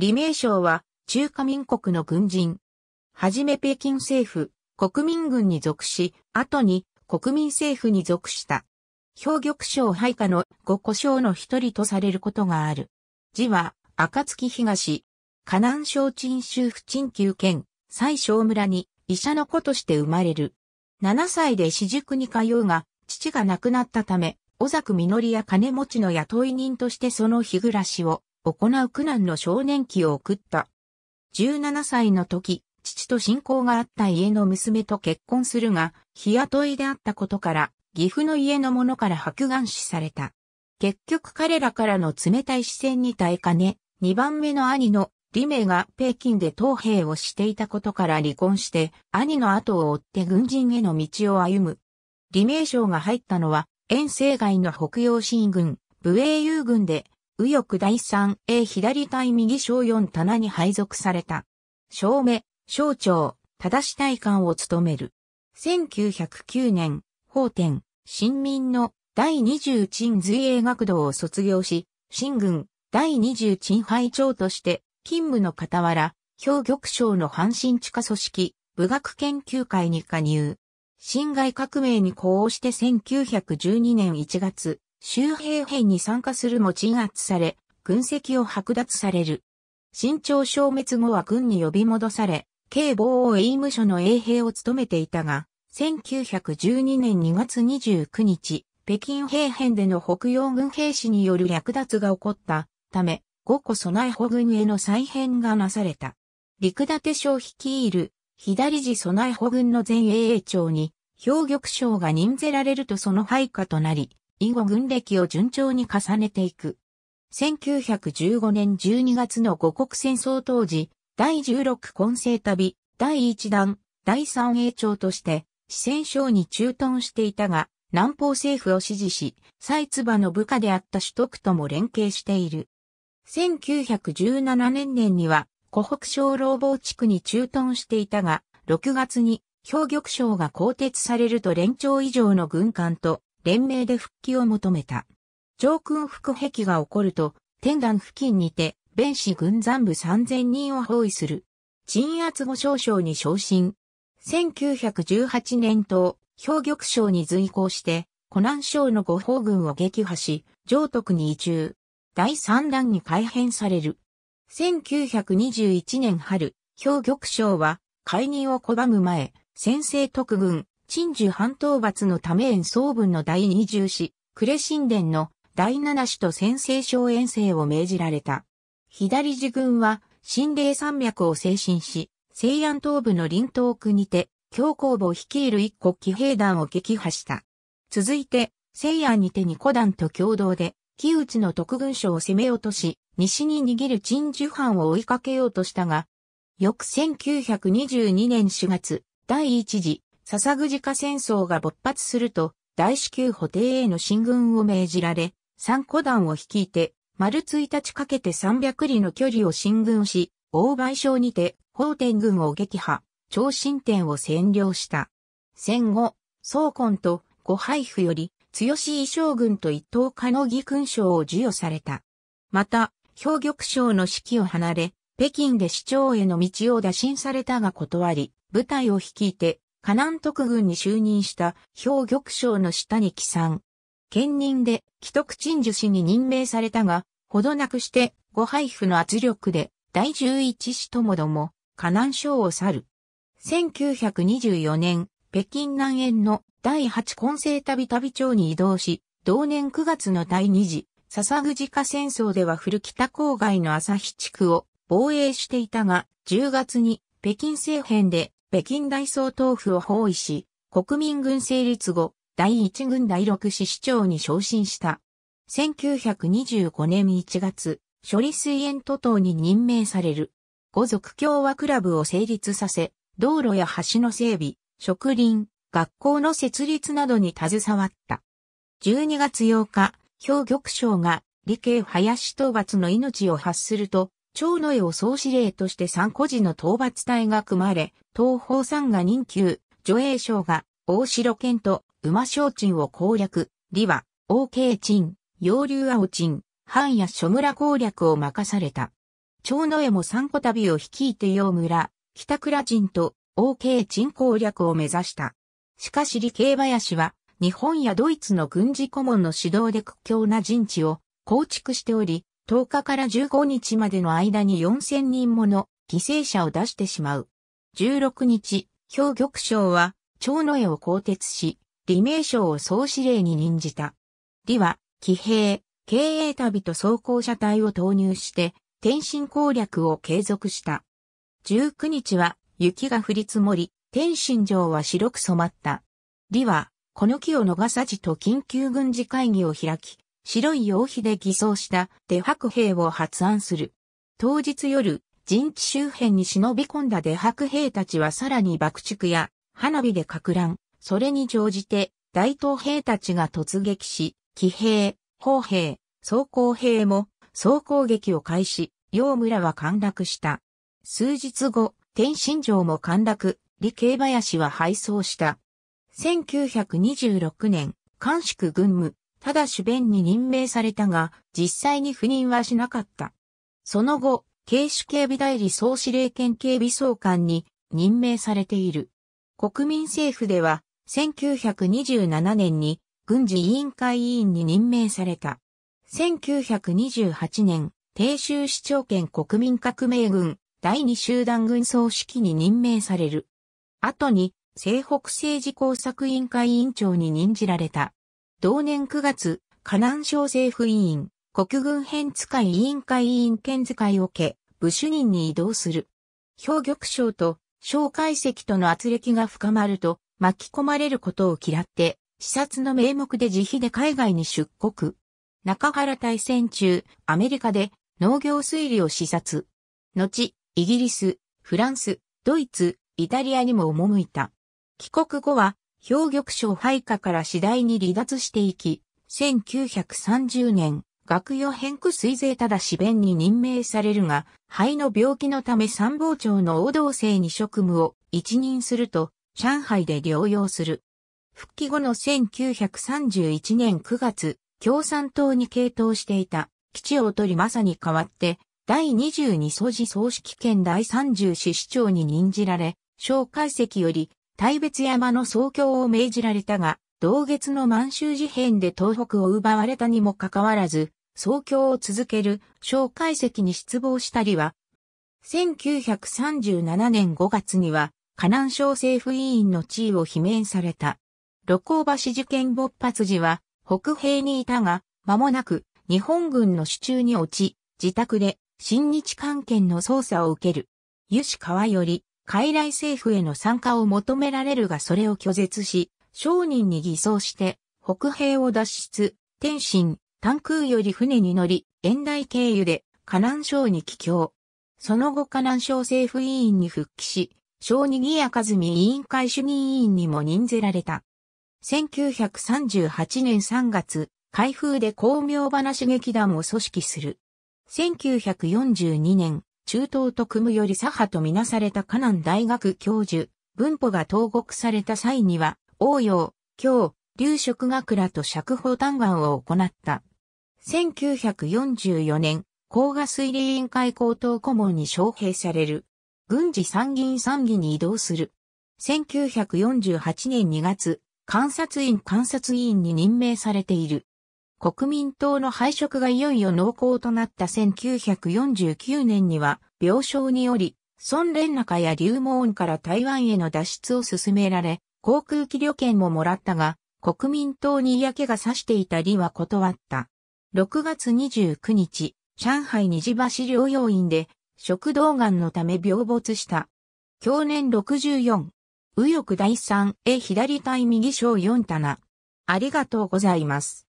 李明将は中華民国の軍人。はじめ北京政府、国民軍に属し、後に国民政府に属した。兵玉賞配下の五個賞の一人とされることがある。字は、暁東、河南省鎮州府鎮急県、西小村に医者の子として生まれる。7歳で私塾に通うが、父が亡くなったため、小作実や金持ちの雇い人としてその日暮らしを行う苦難の少年期を送った。17歳の時、父と親交があった家の娘と結婚するが、日雇いであったことから、岐阜の家の者から白眼視された。結局彼らからの冷たい視線に耐えかね、2番目の兄の李明が北京で当兵をしていたことから離婚して、兄の後を追って軍人への道を歩む。李明将が入ったのは、遠征外の北洋新軍、武英雄軍で、右翼第 3A 左対右小4棚に配属された。小目、小長、正し大官を務める。1909年、法典、新民の第20鎮随営学堂を卒業し、新軍、第20鎮配長として、勤務の傍ら、兵玉省の阪神地下組織、武学研究会に加入。辛亥革命に呼応して1912年1月、周平兵に参加するも鎮圧され、軍籍を剥奪される。新朝消滅後は軍に呼び戻され、警防を営務所の衛兵を務めていたが、1912年2月29日、北京兵変での北洋軍兵士による略奪が起こったため、五個備え保軍への再編がなされた。陸立省率いる左次備え保軍の前衛長に、兵玉省が任ぜられるとその配下となり、以後軍歴を順調に重ねていく。1915年12月の五国戦争当時、第16混成旅、第1弾、第3英長として、四川省に駐屯していたが、南方政府を支持し、蔡唾の部下であった都徳とも連携している。1917年年には、湖北省労働地区に駐屯していたが、6月に、兵玉省が更迭されると連長以上の軍艦と連名で復帰を求めた。上空腹壁が起こると、天壇付近にて、弁士軍残部3000人を包囲する。鎮圧後少将に昇進。1918年と、兵玉省に随行して、湖南省の五方軍を撃破し、上徳に移住。第三弾に改編される。1921年春、兵玉省は、解任を拒む前、先制特軍、陳樹半討伐のため演奏文の第二十子、呉神殿の第七子と先制小遠征を命じられた。左自軍は、神霊山脈を精神し、西安東部の林東区にて、強行部を率いる一国騎兵団を撃破した。続いて、西安にて二個団と共同で、木内の特軍省を攻め落とし、西に逃げる陳樹藩を追いかけようとしたが、翌1922年4月、第一次笹口家戦争が勃発すると、大至急補定への進軍を命じられ、三古団を率いて、丸1日かけて300里の距離を進軍し、大賠償にて、法天軍を撃破、長新天を占領した。戦後、総根と御配布より、強し将軍と一等家の義勲章を授与された。また、兵玉章の指揮を離れ、北京で市長への道を打診されたが断り、部隊を率いて、河南特軍に就任した兵玉将の下に帰参。兼任で既得陳樹氏に任命されたが、ほどなくしてご配布の圧力で第十一師ともども、河南省を去る。1924年、北京南縁の第八混成旅旅長に移動し、同年9月の第二次、笹口家戦争では古北郊外の朝日地区を防衛していたが、10月に北京政変で北京大総統府を包囲し、国民軍成立後、第一軍第六市市長に昇進した。1925年1月、処理水煙都等に任命される。五族共和クラブを成立させ、道路や橋の整備、植林、学校の設立などに携わった。12月8日、兵玉省が理系林討伐の命を発すると、長野江を総司令として三個寺の討伐隊が組まれ、東方んが任級、女英将が大城県と馬昇鎮を攻略、李は王慶鎮、洋流青鎮、藩や諸村攻略を任された。長野江も三個旅を率いて洋村、北倉鎮と王慶鎮攻略を目指した。しかし李慶林は日本やドイツの軍事顧問の指導で屈強な陣地を構築しており、10日から15日までの間に4000人もの犠牲者を出してしまう。16日、兵玉省は、長野江を更迭し、李明省を総司令に任じた。李は、騎兵、経営旅と装甲車隊を投入して、天津攻略を継続した。19日は、雪が降り積もり、天津城は白く染まった。李は、この木を逃さじと緊急軍事会議を開き、白い洋妃で偽装した出白兵を発案する。当日夜、陣地周辺に忍び込んだ出白兵たちはさらに爆竹や花火で撹乱、それに乗じて大東兵たちが突撃し、騎兵、砲兵、装甲兵も総攻撃を開始、洋村は陥落した。数日後、天津城も陥落、李慶林は敗走した。1926年、関宿軍務、ただ主弁に任命されたが、実際に赴任はしなかった。その後、警視警備代理総司令兼警備総監に任命されている。国民政府では、1927年に軍事委員会委員に任命された。1928年、定州市長兼国民革命軍第2集団軍総指揮に任命される。後に、西北政治工作委員会委員長に任じられた。同年9月、河南省政府委員、国軍編使い委員会委員兼使いを受け、部主任に移動する。兵玉省と、小解析との圧力が深まると、巻き込まれることを嫌って、視察の名目で自費で海外に出国。中原大戦中、アメリカで農業水利を視察。後、イギリス、フランス、ドイツ、イタリアにも赴いた。帰国後は氷玉賞配下から次第に離脱していき、1930年、学与変区水税ただし弁に任命されるが、肺の病気のため参謀長の王道生に職務を一任すると、上海で療養する。復帰後の1931年9月、共産党に傾倒していた、基地を取りまさに代わって、第22総事総指揮権第30市市長に任じられ、小介析より大別山の総協を命じられたが、同月の満州事変で東北を奪われたにもかかわらず、総協を続ける小介石に失望したりは、1937年5月には、河南省政府委員の地位を罷免された。露光橋事件勃発時は、北平にいたが、間もなく日本軍の手中に落ち、自宅で新日関係の捜査を受ける。湯市川より、傀儡政府への参加を求められるがそれを拒絶し、商人に偽装して、北兵を脱出、天津、炭空より船に乗り、遠大経由で、河南省に帰郷。その後河南省政府委員に復帰し、小二木屋和美委員会主任委員にも任ぜられた。1938年3月、開封で巧妙話劇団を組織する。1942年、中東と組むより左派とみなされたカナン大学教授、文法が投獄された際には、応用、教、劉職学らと釈放嘆願を行った。1944年、甲賀水利委員会高等顧問に招聘される。軍事参議院参議に移動する。1948年2月、監察院監察委員に任命されている。国民党の敗色がいよいよ濃厚となった1949年には、病床により、孫連中や流門から台湾への脱出を進められ、航空機旅券ももらったが、国民党に嫌気がさしていた李は断った。6月29日、上海虹橋療養院で食道がんのため病没した。去年64、右翼第3へ左対右小4棚。ありがとうございます。